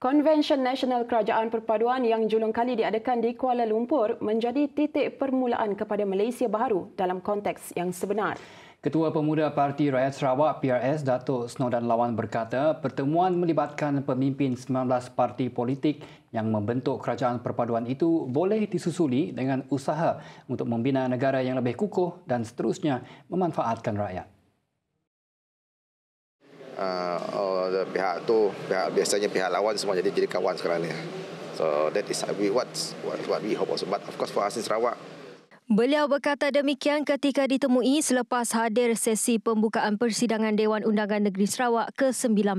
Konvensyen Nasional Kerajaan Perpaduan yang julung kali diadakan di Kuala Lumpur menjadi titik permulaan kepada Malaysia baru dalam konteks yang sebenar. Ketua Pemuda Parti Rakyat Sarawak PRS Datuk Snowdan Lawan berkata pertemuan melibatkan pemimpin 19 parti politik yang membentuk kerajaan perpaduan itu boleh disusuli dengan usaha untuk membina negara yang lebih kukuh dan seterusnya memanfaatkan rakyat. pihak tu pihak biasanya pihak lawan semua jadi jadi kawan sekarang ni. So that is we what what we hope also. But of course for us in Sarawak. Beliau berkata demikian ketika ditemui selepas hadir sesi pembukaan persidangan Dewan Undangan Negeri Sarawak ke-19.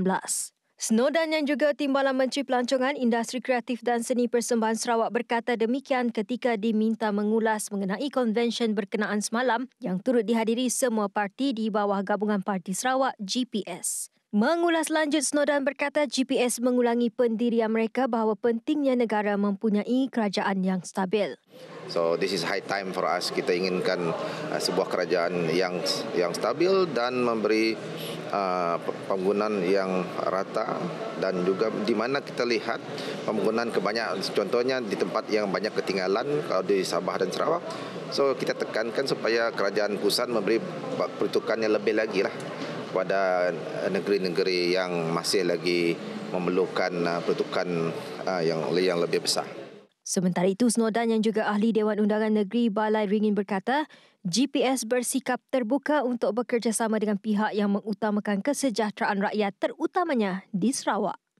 Snowden yang juga Timbalan Menteri Pelancongan Industri Kreatif dan Seni Persembahan Sarawak berkata demikian ketika diminta mengulas mengenai konvensyen berkenaan semalam yang turut dihadiri semua parti di bawah gabungan parti Sarawak GPS. Mengulas lanjut Snowden berkata GPS mengulangi pendirian mereka bahawa pentingnya negara mempunyai kerajaan yang stabil. So this is high time for us kita inginkan uh, sebuah kerajaan yang yang stabil dan memberi uh, penggunaan yang rata dan juga di mana kita lihat penggunaan kebanyak contohnya di tempat yang banyak ketinggalan kalau di Sabah dan Sarawak. So kita tekankan supaya kerajaan pusat memberi peruntukan lebih lagi lah kepada eh, negeri-negeri yang masih lagi memerlukan eh, pertukaran eh, yang yang lebih besar. Sementara itu, Snowden yang juga ahli Dewan Undangan Negeri Balai Ringin berkata, GPS bersikap terbuka untuk bekerjasama dengan pihak yang mengutamakan kesejahteraan rakyat terutamanya di Sarawak.